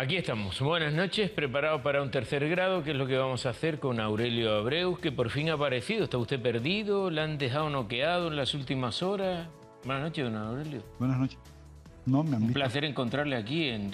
Aquí estamos. Buenas noches, preparado para un tercer grado, que es lo que vamos a hacer con Aurelio Abreu, que por fin ha aparecido. ¿Está usted perdido? ¿La han dejado noqueado en las últimas horas? Buenas noches, don Aurelio. Buenas noches. Un placer encontrarle aquí en,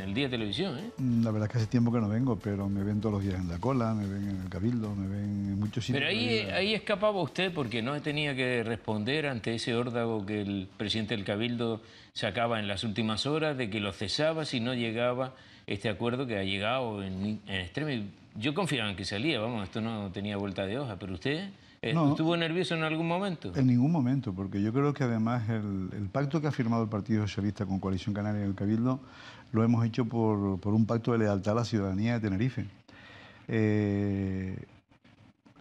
el Día de Televisión. ¿eh? Mm, la verdad es que hace tiempo que no vengo, pero me ven todos los días en la cola, me ven en el Cabildo, me ven en muchos sitios. Pero ahí, escapaba usted porque no tenía que responder ante ese órdago que el presidente del Cabildo sacaba en las últimas horas de que lo cesaba si no llegaba este acuerdo que ha llegado en, en extremo. Yo confiaba en que salía, vamos, esto no tenía vuelta de hoja, pero usted eh, no, ¿Estuvo nervioso en algún momento? En ningún momento, porque yo creo que además el, pacto que ha firmado el Partido Socialista con Coalición Canaria y el Cabildo lo hemos hecho por, un pacto de lealtad a la ciudadanía de Tenerife. Eh,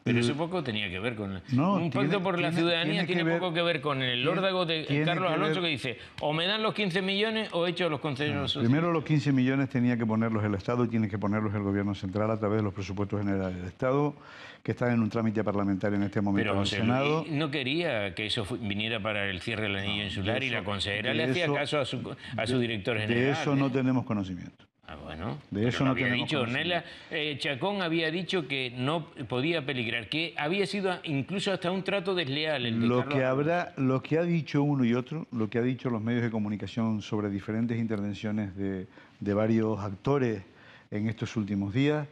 pero eso poco tenía que ver con... un pacto por la ciudadanía tiene, poco que ver con el órdago de Carlos Alonso que, dice o me dan los 15 millones o echo hecho los consejeros ah, Primero los 15 millones tenía que ponerlos el Estado y tiene que ponerlos el Gobierno Central a través de los presupuestos generales del Estado que están en un trámite parlamentario en este momento Pero, no quería que eso viniera para el cierre del anillo insular y la consejera le hacía caso a su, director general. De eso ¿eh? no tenemos conocimiento. Ah, bueno. De eso no había dicho eh, Chacón había dicho que no podía peligrar, que había sido incluso hasta un trato desleal. El de lo que habrá, lo que ha dicho uno y otro, lo que ha dicho los medios de comunicación sobre diferentes intervenciones de, varios actores en estos últimos días.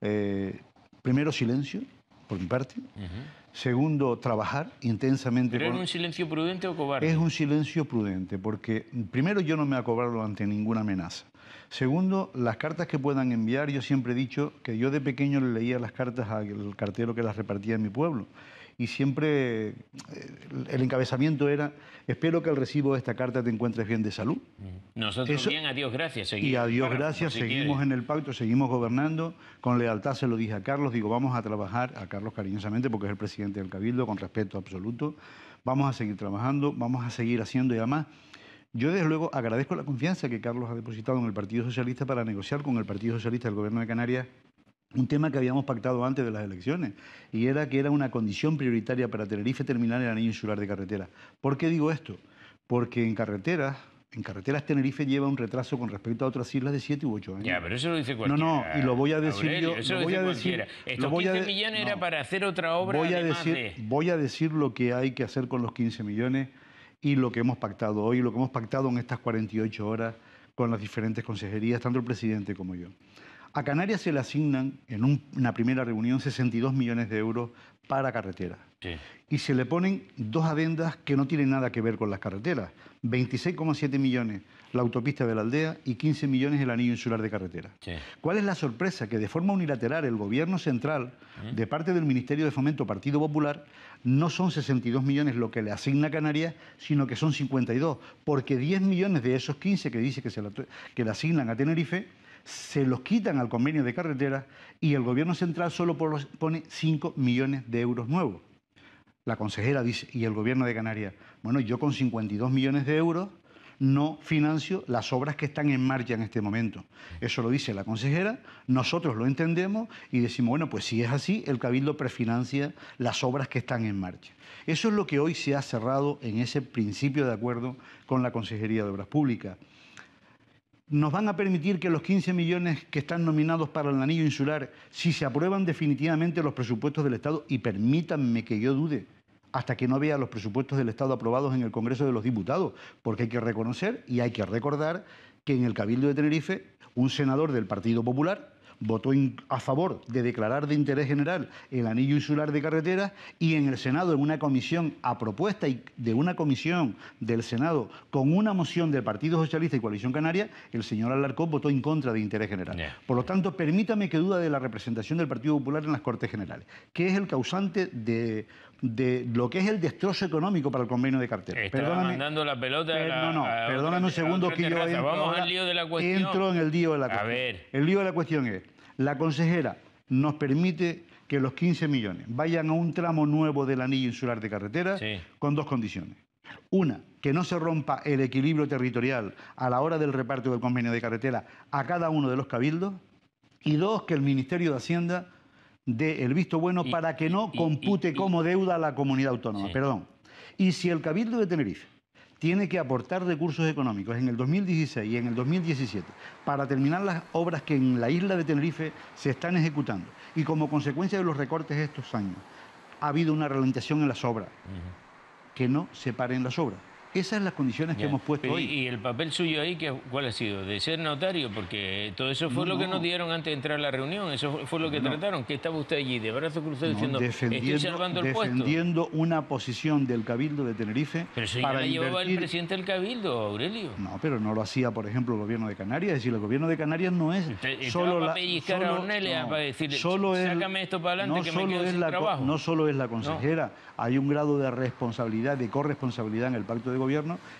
Eh, primero silencio, por mi parte. Segundo, trabajar intensamente. ¿Pero un silencio prudente o cobarde? Es un silencio prudente, porque primero yo no me acobardo ante ninguna amenaza. Segundo, las cartas que puedan enviar, yo siempre he dicho que yo de pequeño le leía las cartas al cartero que las repartía en mi pueblo y siempre eh, el encabezamiento era, espero que al recibo de esta carta te encuentres bien de salud. Mm. Nosotros bien, a Dios gracias. Seguimos, y a Dios gracias, seguimos en el pacto, seguimos gobernando. Con lealtad se lo dije a Carlos, digo, vamos a trabajar, a Carlos cariñosamente, porque es el presidente del Cabildo, con respeto absoluto. Vamos a seguir trabajando, vamos a seguir haciendo y además... Yo, desde luego, agradezco la confianza que Carlos ha depositado en el Partido Socialista para negociar con el Partido Socialista del Gobierno de Canarias un tema que habíamos pactado antes de las elecciones, y era que era una condición prioritaria para Tenerife terminar el anillo insular de carretera. ¿Por qué digo esto? Porque en carreteras en carreteras Tenerife lleva un retraso con respecto a otras islas de 7 u 8 años. Ya, pero eso lo dice cualquiera. No, no, y lo voy a decir yo. Estos 15 millones era para hacer otra obra voy a decir, Voy a decir lo que hay que hacer con los 15 millones y lo que hemos pactado hoy, lo que hemos pactado en estas 48 horas con las diferentes consejerías, tanto el presidente como yo. A Canarias se le asignan en una primera reunión 62 millones de euros para carreteras. Y se le ponen dos adendas que no tienen nada que ver con las carreteras. 26,7 millones la autopista de la aldea y 15 millones el anillo insular de carretera. ¿Cuál es la sorpresa? Que de forma unilateral el gobierno central, ¿Mm? de parte del Ministerio de Fomento Partido Popular, no son 62 millones lo que le asigna Canarias, sino que son 52, porque 10 millones de esos 15 que dice que, se que le asignan a Tenerife se los quitan al convenio de carreteras y el gobierno central solo pone 5 millones de euros nuevos. La consejera dice, y el gobierno de Canarias, bueno, yo con 52 millones de euros no financio las obras que están en marcha en este momento. Eso lo dice la consejera, nosotros lo entendemos y decimos, bueno, pues si es así, el Cabildo prefinancia las obras que están en marcha. Eso es lo que hoy se ha cerrado en ese principio de acuerdo con la Consejería de Obras Públicas nos van a permitir que los 15 millones que están nominados para el anillo insular, si se aprueban definitivamente los presupuestos del Estado, y permítanme que yo dude, hasta que no vea los presupuestos del Estado aprobados en el Congreso de los Diputados, porque hay que reconocer y hay que recordar que en el Cabildo de Tenerife un senador del Partido Popular votó a favor de declarar de interés general el anillo insular de carreteras y en el Senado, en una comisión a propuesta de una comisión del Senado con una moción del Partido Socialista y Coalición Canaria, el señor Alarcón votó en contra de interés general. Por lo tanto, permítame que duda de la representación del Partido Popular en las Cortes Generales, que es el causante de de lo que es el destrozo económico para el convenio de cartera. mandando la pelota. Eh, no, no, perdóname un segundo que yo entro, Vamos al lío de la cuestión. Entro en el lío de la cuestión. A ver. El lío de la cuestión es, la consejera nos permite que los 15 millones vayan a un tramo nuevo del anillo insular de carretera con dos condiciones. Una, que no se rompa el equilibrio territorial a la hora del reparto del convenio de carretera a cada uno de los cabildos. Y dos, que el Ministerio de Hacienda de el visto bueno para que no compute como deuda a la comunidad autónoma. Perdón. Y si el Cabildo de Tenerife tiene que aportar recursos económicos en el 2016 y en el 2017 para terminar las obras que en la isla de Tenerife se están ejecutando y como consecuencia de los recortes de estos años ha habido una ralentización en las obras. Que no se paren las obras. Esas son las condiciones que hemos puesto hoy. ¿Y el papel suyo ahí que, cuál ha sido? ¿De ser notario? Porque todo eso fue lo que nos dieron antes de entrar a la reunión, eso fue lo que trataron. que estaba usted allí de brazos cruzados diciendo, defendiendo, estoy salvando el defendiendo una posición del Cabildo de Tenerife Pero eso para la el presidente del Cabildo, Aurelio. No, pero no lo hacía, por ejemplo, el gobierno de Canarias. Es decir, el gobierno de Canarias no es solo la... Solo, sácame esto para adelante que me quedo sin trabajo. No solo es la consejera, hay un grado de responsabilidad, de corresponsabilidad en el pacto de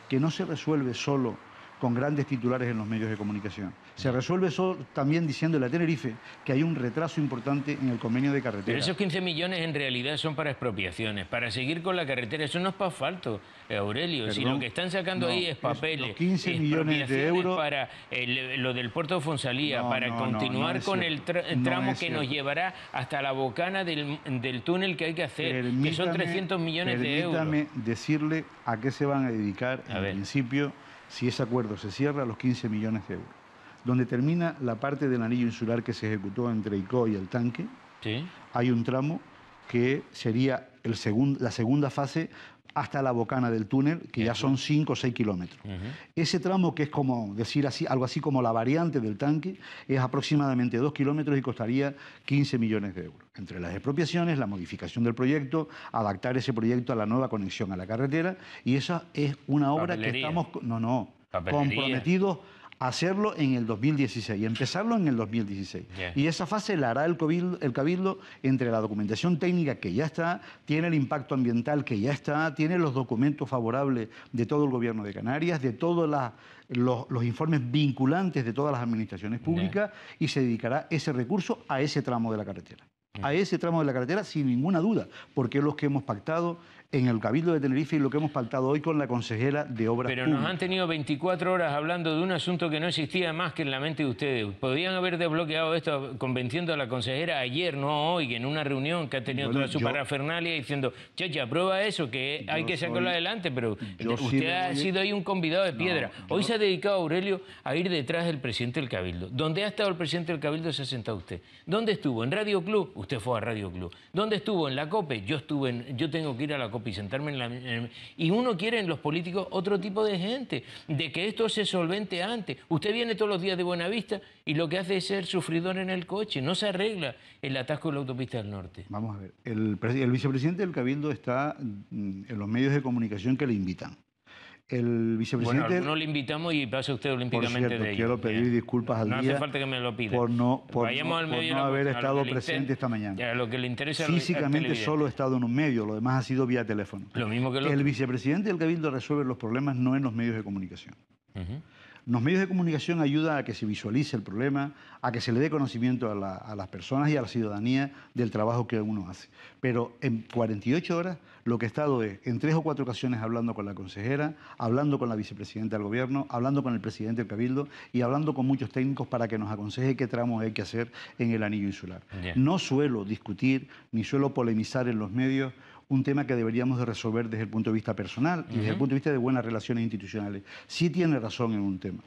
que no se resuelve solo con grandes titulares en los medios de comunicación. Se resuelve eso también diciendo la Tenerife que hay un retraso importante en el convenio de carretera. Pero esos 15 millones en realidad son para expropiaciones, para seguir con la carretera. Eso no es para asfalto, Aurelio, si lo que están sacando ahí es papeles. Los 15 millones de euros. Para lo del puerto de Fonsalía, para continuar con el tramo que nos llevará hasta la bocana del, túnel que hay que hacer, que son 300 millones de euros. Permítame decirle a qué se van a dedicar en principio si ese acuerdo se cierra, los 15 millones de euros. Donde termina la parte del anillo insular que se ejecutó entre ICO y el tanque, hay un tramo que sería la segunda fase hasta la bocana del túnel, que ya son 5 o 6 kilómetros. Ese tramo, que es como decir así, algo así como la variante del tanque, es aproximadamente 2 kilómetros y costaría 15 millones de euros. Entre las expropiaciones, la modificación del proyecto, adaptar ese proyecto a la nueva conexión a la carretera, y esa es una obra que estamos. No, no. Comprometidos hacerlo en el 2016, empezarlo en el 2016. Y esa fase la hará el cabildo, entre la documentación técnica que ya está, tiene el impacto ambiental que ya está, tiene los documentos favorables de todo el gobierno de Canarias, de todos los, informes vinculantes de todas las administraciones públicas y se dedicará ese recurso a ese tramo de la carretera. A ese tramo de la carretera sin ninguna duda, porque los que hemos pactado en el Cabildo de Tenerife y lo que hemos pactado hoy con la consejera de Obras Pero nos han tenido 24 horas hablando de un asunto que no existía más que en la mente de ustedes. Podrían haber desbloqueado esto convenciendo a la consejera ayer, no hoy, en una reunión que ha tenido toda su parafernalia diciendo, chacha, aprueba eso, que hay que sacarlo adelante, pero usted ha sido ahí un convidado de piedra. hoy se ha dedicado Aurelio a ir detrás del presidente del Cabildo. ¿Dónde ha estado el presidente del Cabildo se ha sentado usted? ¿Dónde estuvo? ¿En Radio Club? Usted fue a Radio Club. ¿Dónde estuvo? ¿En la COPE? Yo estuve en, yo tengo que ir a la COPE y sentarme en la... y uno quiere en los políticos otro tipo de gente, de que esto se solvente antes. Usted viene todos los días de Buenavista y lo que hace es ser sufridor en el coche, no se arregla el atasco de la autopista del norte. Vamos a ver, el, el vicepresidente del Cabildo está mm, en los medios de comunicación que le invitan. El vicepresidente. Bueno, no le invitamos y pase usted olímpicamente por cierto, Quiero pedir ¿eh? disculpas al no Hace falta que me lo pida. Por no, haber estado presente esta mañana. lo que le interesa Físicamente solo he estado en un medio, lo demás ha sido vía teléfono. Lo mismo que El vicepresidente del Cabildo resuelve los problemas no en los medios de comunicación. Los medios de comunicación ayudan a que se visualice el problema, a que se le dé conocimiento a, las personas y a la ciudadanía del trabajo que uno hace. Pero en 48 horas lo que he estado es en tres o cuatro ocasiones hablando con la consejera, hablando con la vicepresidenta del gobierno, hablando con el presidente del Cabildo y hablando con muchos técnicos para que nos aconseje qué tramos hay que hacer en el anillo insular. No suelo discutir ni suelo polemizar en los medios un tema que deberíamos de resolver desde el punto de vista personal y desde el punto de vista de buenas relaciones institucionales. Sí tiene razón en un tema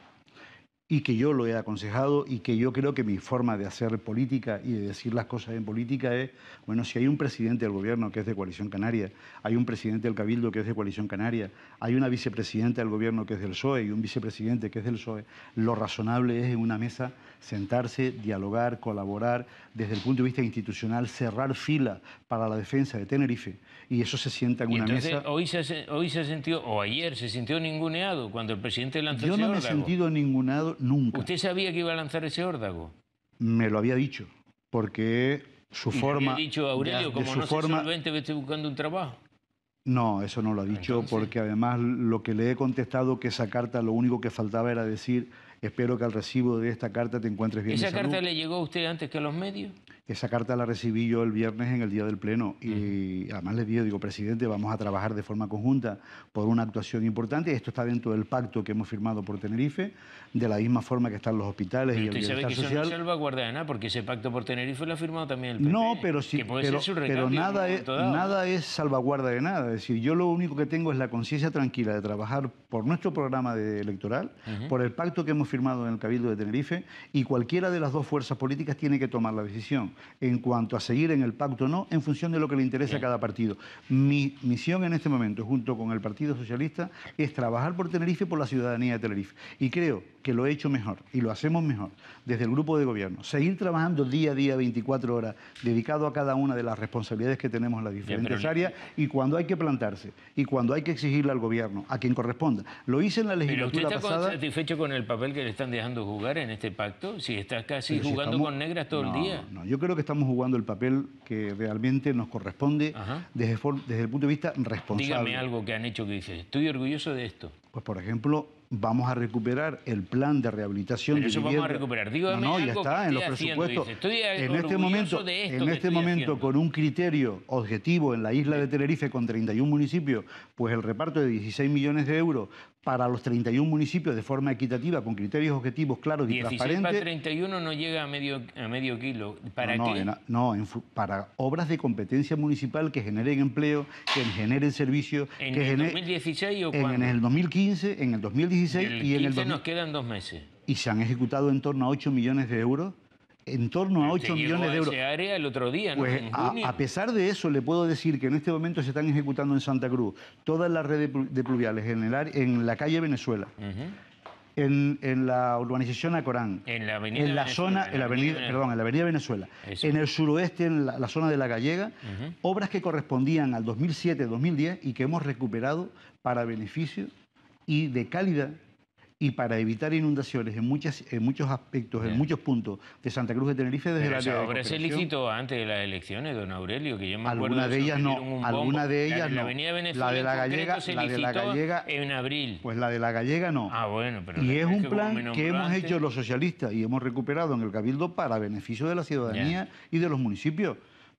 y que yo lo he aconsejado y que yo creo que mi forma de hacer política y de decir las cosas en política es, bueno, si hay un presidente del gobierno que es de coalición canaria, hay un presidente del cabildo que es de coalición canaria, hay una vicepresidenta del gobierno que es del PSOE y un vicepresidente que es del PSOE, lo razonable es en una mesa sentarse, dialogar, colaborar desde el punto de vista institucional, cerrar fila para la defensa de Tenerife y eso se sienta en una mesa. Hoy se, hoy se o ayer se sintió ninguneado cuando el presidente lanzó Yo no me he sentido ninguneado ¿Usted sabía que iba a lanzar ese órdago? Me lo había dicho, porque su forma... Le dicho Aurelio, como no forma... solvente, estoy buscando un trabajo. No, eso no lo ha dicho, porque además lo que le he contestado que esa carta lo único que faltaba era decir, espero que al recibo de esta carta te encuentres bien. ¿Esa carta le llegó a usted antes que a los medios? Esa carta la recibí yo el viernes en el día del Pleno y además le dije, digo, presidente, vamos a trabajar de forma conjunta por una actuación importante. Esto está dentro del pacto que hemos firmado por Tenerife, de la misma forma que están los hospitales y el bienestar sabe que social. Eso no nada, porque ese pacto por Tenerife lo ha firmado también el No, e, pero sí, pero, nada, es, nada es salvaguarda de nada. Es decir, yo lo único que tengo es la conciencia tranquila de trabajar por nuestro programa de electoral, por el pacto que hemos firmado en el Cabildo de Tenerife y cualquiera de las dos fuerzas políticas tiene que tomar la decisión en cuanto a seguir en el pacto o no, en función de lo que le interesa a cada partido. Mi misión en este momento, junto con el Partido Socialista, es trabajar por Tenerife y por la ciudadanía de Tenerife. Y creo que lo he hecho mejor y lo hacemos mejor desde el grupo de gobierno. Seguir trabajando día a día, 24 horas, dedicado a cada una de las responsabilidades que tenemos en las diferentes áreas y cuando hay que plantarse y cuando hay que exigirle al gobierno, a quien corresponda. Lo hice en la legislatura ¿Pero usted está satisfecho con el papel que le están dejando jugar en este pacto? Si está casi jugando con negras todo el día. No, yo creo creo que estamos jugando el papel que realmente nos corresponde desde, el punto de vista responsable. Dígame algo que han hecho que dices, estoy orgulloso de esto. Pues por ejemplo, vamos a recuperar el plan de rehabilitación Pero eso vamos a recuperar. no, ya está en los presupuestos. estoy en este momento, en este momento con un criterio objetivo en la isla de Tenerife con 31 municipios, pues el reparto de 16 millones de euros para los 31 municipios de forma equitativa, con criterios objetivos claros y transparentes. para 31 no llega a medio, a medio kilo. ¿Para no, no, no para obras de competencia municipal que generen empleo, que generen servicios. ¿En el 2016 o cuándo? En, el 2015, en el 2016 y en el 2015 nos quedan dos meses. Y se han ejecutado en torno a 8 millones de euros en torno a 8 millones de euros. Se área el otro día, pues, a, pesar de eso, le puedo decir que en este momento se están ejecutando en Santa Cruz todas las redes de pluviales en, la calle Venezuela. En, la urbanización Acorán, en la avenida en la zona, en la avenida, en avenida Venezuela, en el suroeste, en la, zona de la Gallega, obras que correspondían al 2007-2010 y que hemos recuperado para beneficio y de calidad y para evitar inundaciones en, muchas, en muchos aspectos, en muchos puntos de Santa Cruz de Tenerife desde Pero la ley. ¿Pero se antes de las elecciones, don Aurelio, que Algunas de, ellas no, de ellas no. La de la Gallega, la de la Gallega, en abril. Pues la de la Gallega no. Ah, bueno, pero... Y es un plan que, hemos hecho los socialistas y hemos recuperado en el Cabildo para beneficio de la ciudadanía y de los municipios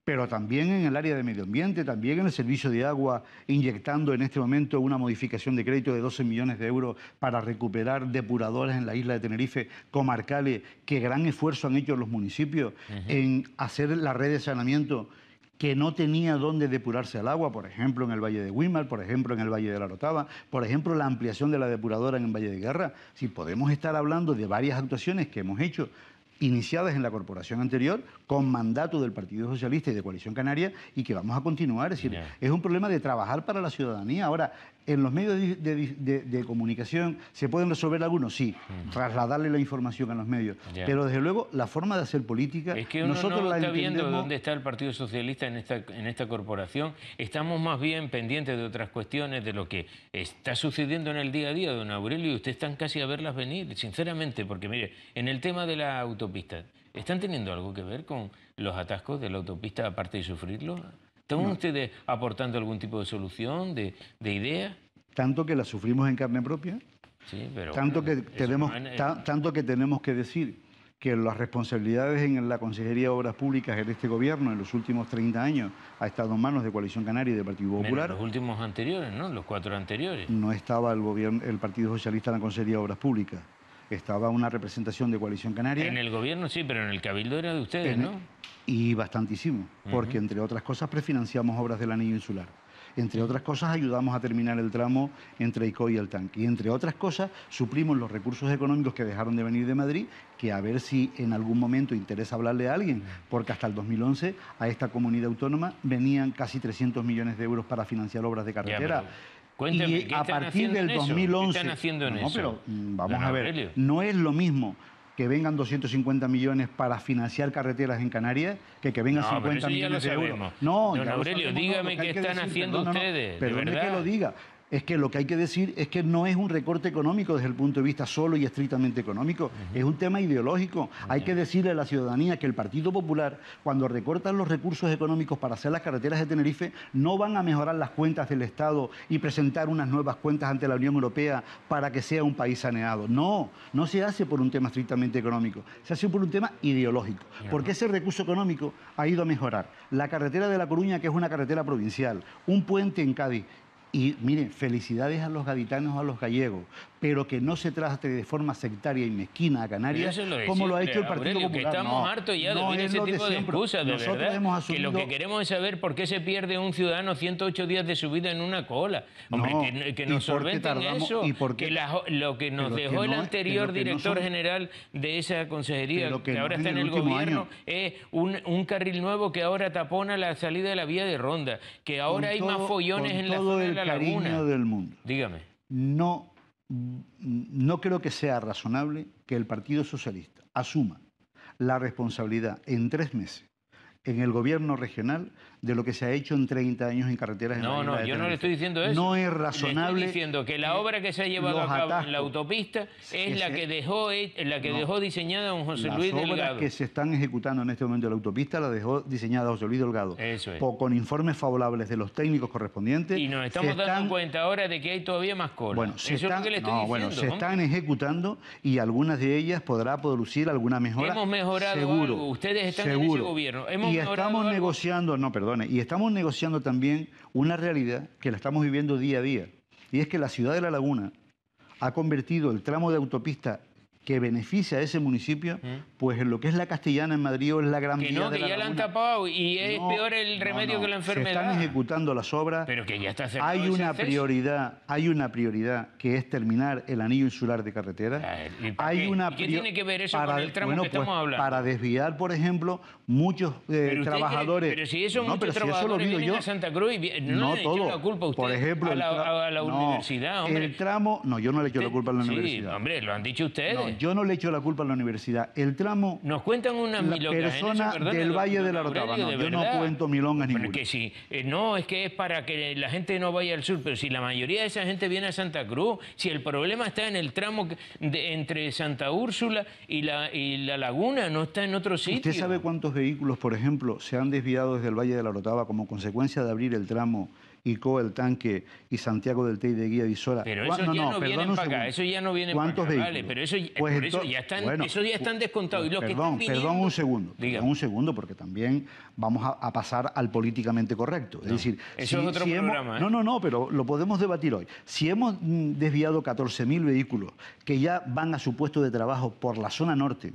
pero también en el área de medio ambiente, también en el servicio de agua, inyectando en este momento una modificación de crédito de 12 millones de euros para recuperar depuradoras en la isla de Tenerife, comarcales, que gran esfuerzo han hecho los municipios en hacer la red de saneamiento que no tenía dónde depurarse el agua, por ejemplo, en el Valle de Guimar, por ejemplo, en el Valle de la Rotava, por ejemplo, la ampliación de la depuradora en el Valle de Guerra. Si podemos estar hablando de varias actuaciones que hemos hecho iniciadas en la corporación anterior con mandato del Partido Socialista y de Coalición Canaria y que vamos a continuar. Es decir, es un problema de trabajar para la ciudadanía. Ahora, en los medios de, comunicación se pueden resolver algunos, sí, trasladarle la información a los medios, pero desde luego la forma de hacer política... Es que uno nosotros no está viendo dónde está el Partido Socialista en esta, en esta corporación, estamos más bien pendientes de otras cuestiones, de lo que está sucediendo en el día a día, don Aurelio, y ustedes están casi a verlas venir, sinceramente, porque mire, en el tema de la autopista, ¿están teniendo algo que ver con los atascos de la autopista aparte de sufrirlo? ¿Están ustedes aportando algún tipo de solución, de, de idea? Tanto que la sufrimos en carne propia, Sí, pero tanto, que tenemos, tanto que tenemos que decir que las responsabilidades en la Consejería de Obras Públicas en este gobierno en los últimos 30 años ha estado en manos de Coalición Canaria y del Partido Popular. Menos los últimos anteriores, ¿no? Los cuatro anteriores. No estaba el, gobierno, el Partido Socialista en la Consejería de Obras Públicas estaba una representación de Coalición Canaria. En el gobierno sí, pero en el Cabildo era de ustedes, ¿no? Y bastantísimo, porque entre otras cosas prefinanciamos obras del anillo insular. Entre otras cosas, ayudamos a terminar el tramo entre ICO y el tanque. Y entre otras cosas, suprimos los recursos económicos que dejaron de venir de Madrid, que a ver si en algún momento interesa hablarle a alguien, porque hasta el 2011 a esta comunidad autónoma venían casi 300 millones de euros para financiar obras de carretera. Cuéntame, y a partir del 2011... ¿Qué están haciendo en no, pero mm, vamos a ver, no es lo mismo que vengan 250 millones para financiar carreteras en Canarias que que vengan 50 millones de euros. No, Don Aurelio, dígame qué están haciendo ustedes. Pero no. es que lo diga, es que lo que hay que decir es que no es un recorte económico desde el punto de vista solo y estrictamente económico, es un tema ideológico. Hay que decirle a la ciudadanía que el Partido Popular, cuando recortan los recursos económicos para hacer las carreteras de Tenerife, no van a mejorar las cuentas del Estado y presentar unas nuevas cuentas ante la Unión Europea para que sea un país saneado. No, no se hace por un tema estrictamente económico, se hace por un tema ideológico, porque ese recurso económico ha ido a mejorar la carretera de La Coruña, que es una carretera provincial, un puente en Cádiz y miren, felicidades a los gaditanos, a los gallegos, pero que no se trate de forma sectaria y mezquina a Canarias, como lo ha hecho el Partido Popular. Que estamos hartos ya de ese tipo de, excusas, de verdad. Que lo que queremos es saber por qué se pierde un ciudadano 108 días de su vida en una cola. Hombre, que, nos solventen eso, y que lo que nos dejó el anterior director general de esa consejería, que, ahora está en el, gobierno, es un, carril nuevo que ahora tapona la salida de la vía de Ronda, que ahora hay más follones en la zona de la laguna. Del mundo. Dígame. No no creo que sea razonable que el Partido Socialista asuma la responsabilidad en tres meses en el gobierno regional de lo que se ha hecho en 30 años en carreteras. No, no, yo no le estoy diciendo eso. No es razonable. Le estoy diciendo que la obra que se ha llevado a cabo en la autopista es la que dejó la que dejó diseñada un José Luis Delgado. Las obras que se están ejecutando en este momento en la autopista la dejó diseñada José Luis Delgado. Eso es. Con informes favorables de los técnicos correspondientes. Y nos estamos dando cuenta ahora de que hay todavía más cosas. Bueno, eso están... es lo que le estoy Bueno, se están ejecutando y algunas de ellas podrá producir alguna mejora. Hemos mejorado seguro, Ustedes están seguro. en ese gobierno y estamos negociando, no, perdone, y estamos negociando también una realidad que la estamos viviendo día a día. Y es que la ciudad de La Laguna ha convertido el tramo de autopista que beneficia a ese municipio, pues en lo que es la Castellana en Madrid es la Gran Vía no, que de la ya la han tapado y es peor el remedio que la enfermedad. Se están ejecutando las obras. Pero que ya está Hay una prioridad, hay una prioridad que es terminar el anillo insular de carretera. hay qué? Una tiene que ver eso con el tramo que estamos pues, hablando? Para desviar, por ejemplo, muchos eh, trabajadores. pero si eso muchos trabajadores Santa Cruz y no, le todo. la culpa a usted, por ejemplo, a la, universidad, El tramo, no, yo no le echo la culpa a la universidad. Sí, hombre, lo han dicho ustedes yo no le echo la culpa a la universidad. El tramo. Nos cuentan una milonga. La persona del Valle de la Rotaba. yo no cuento milongas ninguna. Porque si, eh, no, es que es para que la gente no vaya al sur, pero si la mayoría de esa gente viene a Santa Cruz, si el problema está en el tramo entre Santa Úrsula y la, la Laguna, no está en otro sitio. ¿Usted sabe cuántos vehículos, por ejemplo, se han desviado desde el Valle de la Rotaba como consecuencia de abrir el tramo? y Coel, el tanque y Santiago del Tey de Guía Visola. Pero eso no, ya no, vienen para acá, eso ya no viene para acá. Vehículos? Vale, pero eso, pues eso ya están, ya están descontados. perdón, perdón un segundo, perdón un segundo, porque también vamos a, pasar al políticamente correcto. Es decir, eso es otro programa. ¿eh? No, no, no, pero lo podemos debatir hoy. Si hemos mm, desviado 14.000 vehículos que ya van a su puesto de trabajo por la zona norte,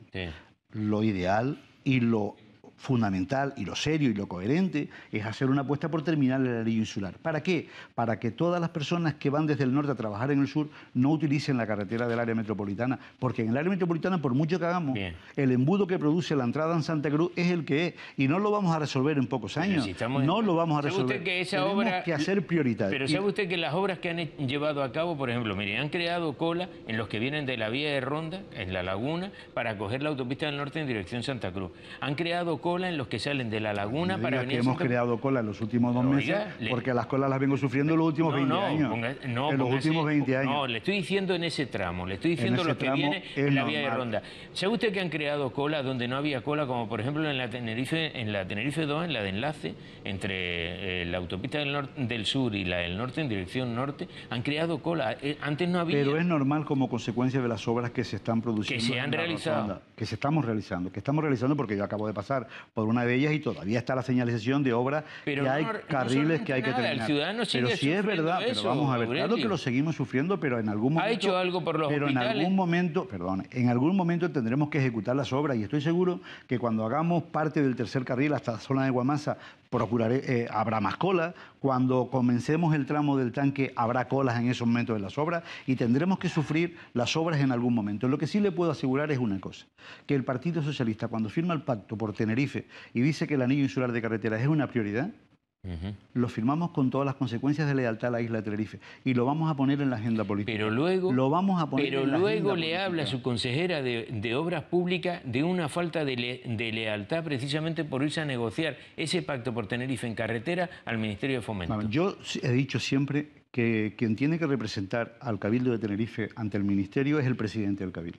lo ideal y lo fundamental y lo serio y lo coherente es hacer una apuesta por terminar el anillo insular. ¿Para qué? Para que todas las personas que van desde el norte a trabajar en el sur no utilicen la carretera del área metropolitana, porque en el área metropolitana, por mucho que hagamos, el embudo que produce la entrada en Santa Cruz es el que es, y no lo vamos a resolver en pocos años. No lo vamos a resolver. que esa obra... que hacer prioridad. Pero ¿sabe usted que las obras que han llevado a cabo, por ejemplo, mire, han creado cola en los que vienen de la vía de Ronda, en la laguna, para coger la autopista del norte en dirección Santa Cruz. Han creado cola en los que salen de la laguna para venir. Que hemos creado cola en los últimos dos meses, porque las colas las vengo sufriendo los últimos 20 años. no, en los últimos 20 años. No, le estoy diciendo en ese tramo, le estoy diciendo lo que viene en la vía de ronda. ¿Sabe usted que han creado cola donde no había cola, como por ejemplo en la Tenerife, en la Tenerife 2, en la de enlace entre eh, la autopista del, del sur y la del norte, en dirección norte, han creado cola. Eh, antes no había. Pero es normal como consecuencia de las obras que se están produciendo. Que se han realizado. que se estamos realizando, que estamos realizando porque yo acabo de pasar por una de ellas y todavía está la señalización de obras pero que hay carriles que hay que terminar. pero si es verdad, pero vamos a ver, claro que lo seguimos sufriendo, pero en algún momento... Ha hecho algo por los Pero en algún momento, perdón, en algún momento tendremos que ejecutar las obras y estoy seguro que cuando hagamos parte del tercer carril hasta la zona de Guamasa, procuraré, eh, habrá más colas... Cuando comencemos el tramo del tanque, habrá colas en esos momentos de las obras y tendremos que sufrir las obras en algún momento. Lo que sí le puedo asegurar es una cosa, que el Partido Socialista, cuando firma el pacto por tener y dice que el anillo insular de carretera es una prioridad, Lo firmamos con todas las consecuencias de lealtad a la isla de Tenerife y lo vamos a poner en la agenda política. Pero luego, lo vamos a poner luego le habla a su consejera de, Obras Públicas de una falta de, lealtad precisamente por irse a negociar ese pacto por Tenerife en carretera al Ministerio de Fomento. yo he dicho siempre que quien tiene que representar al Cabildo de Tenerife ante el Ministerio es el presidente del Cabildo.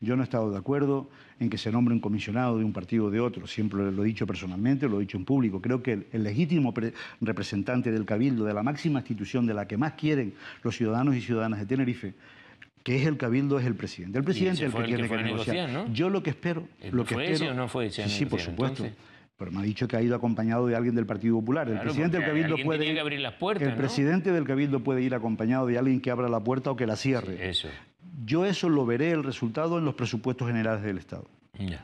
Yo no he estado de acuerdo en que se nombre un comisionado de un partido o de otro, siempre lo he dicho personalmente, lo he dicho en público. Creo que el, legítimo representante del Cabildo, de la máxima institución de la que más quieren los ciudadanos y ciudadanas de Tenerife, que es el cabildo es el presidente. El presidente es el que tiene que, negociar. ¿no? Yo lo que espero, lo que ¿Fue espero, o no fue sí, por supuesto. Pero me ha dicho que ha ido acompañado de alguien del Partido Popular. el presidente del Cabildo puede. el presidente del Cabildo puede ir acompañado de alguien que abra la puerta o que la cierre. eso. Yo eso lo veré el resultado en los presupuestos generales del Estado.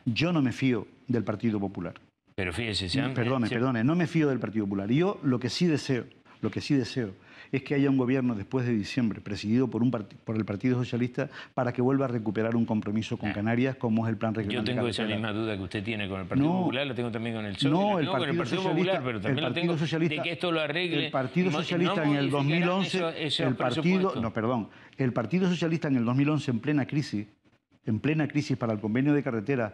Yo no me fío del Partido Popular. Pero fíjese, señor. Perdone, eh, perdone, no me fío del Partido Popular. Yo lo que sí deseo, lo que sí deseo es que haya un gobierno después de diciembre presidido por, el Partido Socialista para que vuelva a recuperar un compromiso con ah. Canarias como es el plan regional. Yo tengo esa misma duda que usted tiene con el Partido Popular, la tengo también con el PSOE. No, el, Partido, Socialista, pero también tengo de que esto lo arregle. El Partido Socialista en el 2011, el Partido, no, perdón, el Partido Socialista en el 2011 en plena crisis en plena crisis para el convenio de carretera,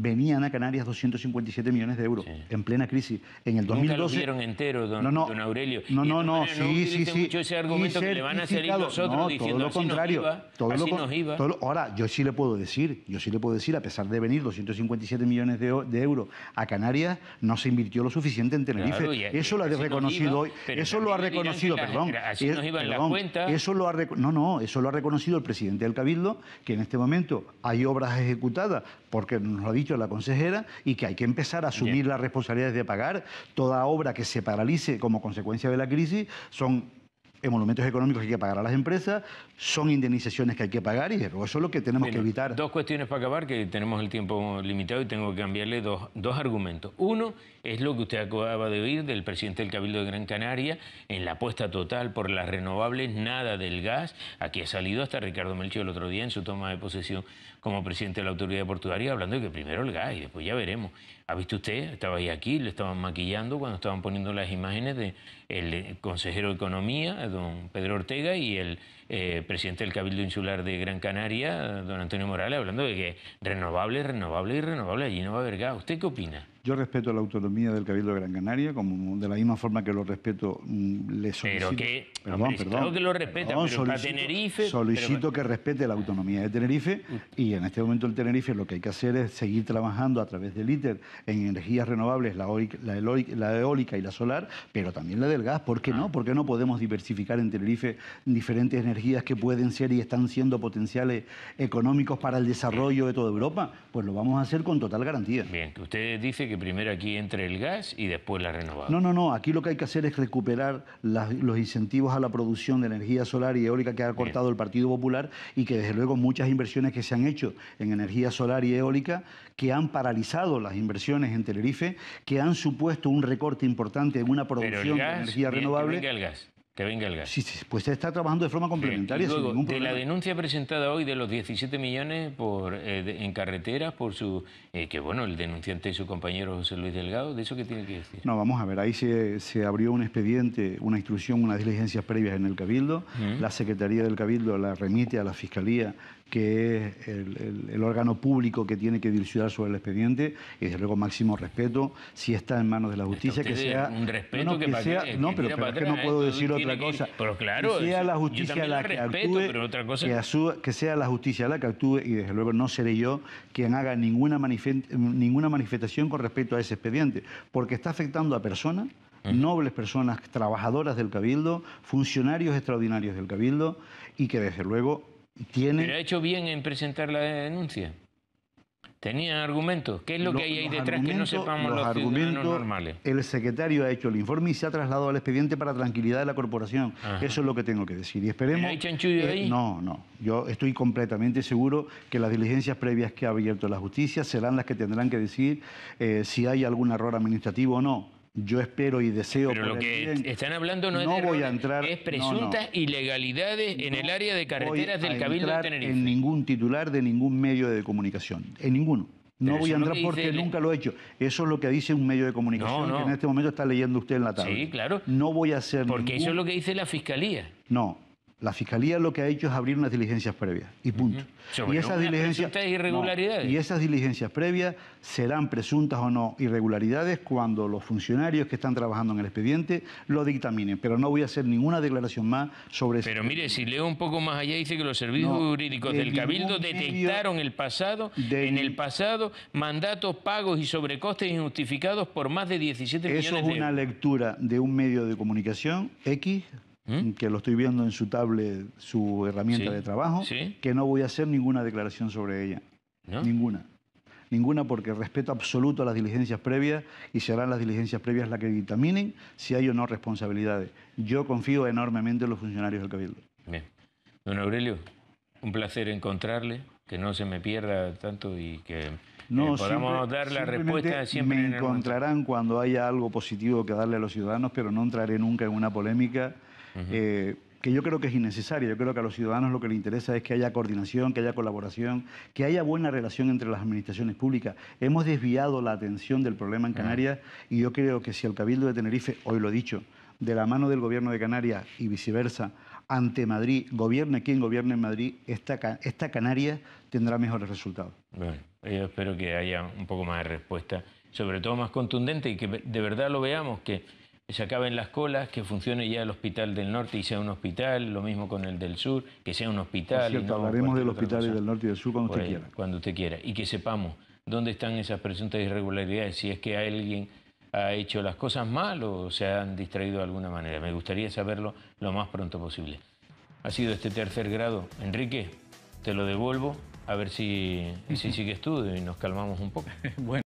venían a Canarias 257 millones de euros en plena crisis. En el 2012 Nunca lo vieron entero, don, Aurelio. No, no, no, sí, sí, sí. ese van a no, todo lo contrario. ahora, yo sí le puedo decir, yo sí le puedo decir, a pesar de venir 257 millones de, euros a Canarias, no se invirtió lo suficiente en Tenerife. eso lo ha reconocido hoy. Eh, eso lo ha reconocido, perdón. Eso lo ha No, no, eso lo ha reconocido el presidente del Cabildo, que en este momento hay obras ejecutadas, porque nos lo ha dicho a la consejera, y que hay que empezar a asumir las responsabilidades de pagar. Toda obra que se paralice como consecuencia de la crisis son emolumentos económicos que hay que pagar a las empresas, son indemnizaciones que hay que pagar y eso es lo que tenemos que evitar. Dos cuestiones para acabar, que tenemos el tiempo limitado y tengo que cambiarle dos, dos argumentos. Uno es lo que usted acababa de oír del presidente del Cabildo de Gran Canaria en la apuesta total por las renovables, nada del gas. Aquí ha salido hasta Ricardo Melchor el otro día en su toma de posesión como presidente de la autoridad portuaria hablando de que primero el gas y después ya veremos. ¿Ha visto usted? Estaba ahí aquí, lo estaban maquillando cuando estaban poniendo las imágenes del el eh, consejero de Economía, eh, don Pedro Ortega, y el eh, presidente del Cabildo Insular de Gran Canaria, don Antonio Morales, hablando de que renovable, renovable y renovable, allí no va a haber gas. ¿Usted qué opina? Yo respeto la autonomía del Cabildo de Gran Canaria, como de la misma forma que lo respeto, mm, le solicito... Pero que, perdón, que lo respeta, Tenerife... Solicito que respete la autonomía de Tenerife y en este momento el Tenerife lo que hay que hacer es seguir trabajando a través del ITER en energías renovables, la, eólica, y la solar, pero también la del gas. ¿Por qué no? Ah. ¿Por qué no podemos diversificar en Tenerife diferentes energías que pueden ser y están siendo potenciales económicos para el desarrollo de toda Europa? Pues lo vamos a hacer con total garantía. Bien, que usted dice que primero aquí entre el gas y después la renovable. No, no, no. Aquí lo que hay que hacer es recuperar los incentivos a la producción de energía solar y eólica que ha cortado el Partido Popular y que desde luego muchas inversiones que se han hecho en energía solar y eólica que han paralizado las inversiones en Tenerife, que han supuesto un recorte importante en una producción de energía renovable. El gas que venga el gas. Sí, pues está trabajando de forma complementaria. De la denuncia presentada hoy de los 17 millones por, eh, en carreteras por su... Eh, que bueno, el denunciante es su compañero José Luis Delgado, ¿de eso qué tiene que decir? No, vamos a ver, ahí se, se abrió un expediente, una instrucción, unas diligencias previas en el Cabildo. Mm. La Secretaría del Cabildo la remite a la Fiscalía que es el, órgano público que tiene que dilucidar sobre el expediente y desde luego máximo respeto si está en manos de la justicia que sea un respeto que, sea, no pero, que no puedo decir otra cosa que, pero sea la justicia la que actúe que, sea la justicia la que actúe y desde luego no seré yo quien haga ninguna ninguna manifestación con respecto a ese expediente porque está afectando a personas nobles personas, trabajadoras del Cabildo, funcionarios extraordinarios del Cabildo y que desde luego pero ha hecho bien en presentar la denuncia. Tenían argumentos. ¿Qué es lo, que hay ahí detrás que no sepamos los, los argumentos normales? El secretario ha hecho el informe y se ha trasladado al expediente para tranquilidad de la corporación. Eso es lo que tengo que decir. Y esperemos. ¿Hay chanchullo ahí? No, no. Yo estoy completamente seguro que las diligencias previas que ha abierto la justicia serán las que tendrán que decir eh, si hay algún error administrativo o no yo espero y deseo. Pero lo que están hablando no, es, no voy a entrar, es presuntas ilegalidades en el área de carreteras del Cabildo de Tenerife. En ningún titular de ningún medio de comunicación, en ninguno. No voy a entrar porque nunca lo he hecho. Eso es lo que dice un medio de comunicación que en este momento está leyendo usted en la tabla. Sí, claro. No voy a hacer. Porque eso es lo que dice la fiscalía. No, la fiscalía lo que ha hecho es abrir unas diligencias previas y punto. Y esas diligencias y esas diligencias previas serán presuntas o no irregularidades cuando los funcionarios que están trabajando en el expediente lo dictaminen, pero no voy a hacer ninguna declaración más sobre eso. Pero mire, si leo un poco más allá dice que los servicios jurídicos del Cabildo detectaron el pasado en el pasado mandatos pagos y sobrecostes injustificados por más de 17 millones de Eso es una lectura de un medio de comunicación X ¿Mm? que lo estoy viendo en su tablet, su herramienta de trabajo, que no voy a hacer ninguna declaración sobre ella. Ninguna. Ninguna porque respeto absoluto a las diligencias previas y serán las diligencias previas las que dictaminen si hay o no responsabilidades. Yo confío enormemente en los funcionarios del Cabildo. Bien. Don Aurelio, un placer encontrarle, que no se me pierda tanto y que eh, podamos dar la respuesta siempre. Me encontrarán cuando haya algo positivo que darle a los ciudadanos, pero no entraré nunca en una polémica eh, que yo creo que es innecesario, Yo creo que a los ciudadanos lo que les interesa es que haya coordinación, que haya colaboración, que haya buena relación entre las administraciones públicas. Hemos desviado la atención del problema en Canarias y yo creo que si el Cabildo de Tenerife, hoy lo he dicho, de la mano del gobierno de Canarias y viceversa, ante Madrid, gobierne quien gobierne en Madrid, esta, esta Canarias tendrá mejores resultados. Bueno, yo espero que haya un poco más de respuesta, sobre todo más contundente y que de verdad lo veamos, que se acaben las colas, que funcione ya el hospital del norte y sea un hospital, lo mismo con el del sur, que sea un hospital. y hablaremos del hospital del norte y del sur cuando usted quiera. Cuando usted quiera. Y que sepamos dónde están esas presuntas irregularidades, si es que alguien ha hecho las cosas mal o se han distraído de alguna manera. Me gustaría saberlo lo más pronto posible. Ha sido este tercer grado. Enrique, te lo devuelvo a ver si, si sigues tú y nos calmamos un poco. bueno.